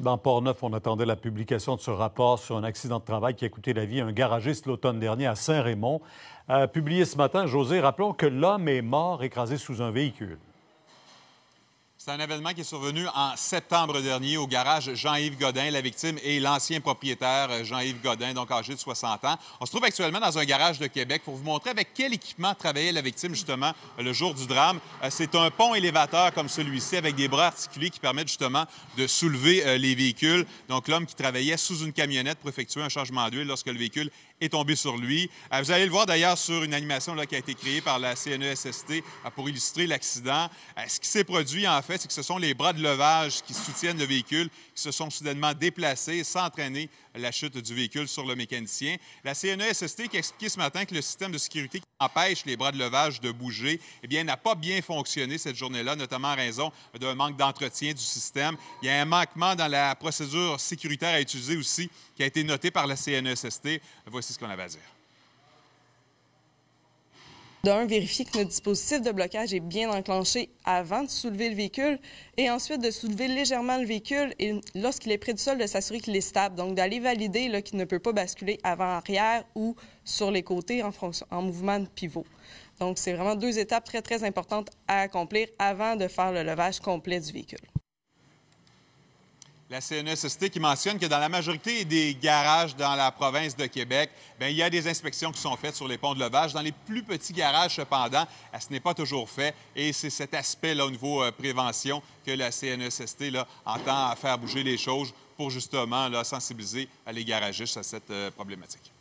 Dans Port-Neuf, on attendait la publication de ce rapport sur un accident de travail qui a coûté la vie à un garagiste l'automne dernier à Saint-Raymond. Euh, publié ce matin, José, rappelons que l'homme est mort écrasé sous un véhicule. C'est un événement qui est survenu en septembre dernier au garage Jean-Yves Godin. La victime est l'ancien propriétaire euh, Jean-Yves Godin, donc âgé de 60 ans. On se trouve actuellement dans un garage de Québec pour vous montrer avec quel équipement travaillait la victime justement le jour du drame. Euh, c'est un pont élévateur comme celui-ci avec des bras articulés qui permettent justement de soulever euh, les véhicules. Donc l'homme qui travaillait sous une camionnette pour effectuer un changement d'huile lorsque le véhicule est tombé sur lui. Vous allez le voir d'ailleurs sur une animation qui a été créée par la CNESST pour illustrer l'accident. Ce qui s'est produit en fait fait, c'est que ce sont les bras de levage qui soutiennent le véhicule qui se sont soudainement déplacés sans entraîner la chute du véhicule sur le mécanicien. La CNESST qui a expliqué ce matin que le système de sécurité qui empêche les bras de levage de bouger, eh bien, n'a pas bien fonctionné cette journée-là, notamment en raison d'un manque d'entretien du système. Il y a un manquement dans la procédure sécuritaire à utiliser aussi qui a été noté par la CNESST. Voici ce qu'on avait à dire. D'un, vérifier que notre dispositif de blocage est bien enclenché avant de soulever le véhicule et ensuite de soulever légèrement le véhicule et lorsqu'il est près du sol, de s'assurer qu'il est stable. Donc d'aller valider qu'il ne peut pas basculer avant-arrière ou sur les côtés en, en mouvement de pivot. Donc c'est vraiment deux étapes très, très importantes à accomplir avant de faire le levage complet du véhicule la CNSST, e qui mentionne que dans la majorité des garages dans la province de Québec, ben, il y a des inspections qui sont faites sur les ponts de levage. Dans les plus petits garages, cependant, ah, ce n'est pas toujours fait. Et c'est cet aspect-là au niveau euh, prévention que la CNSST e entend faire bouger les choses pour justement sensibiliser euh, les garagistes à cette euh, problématique.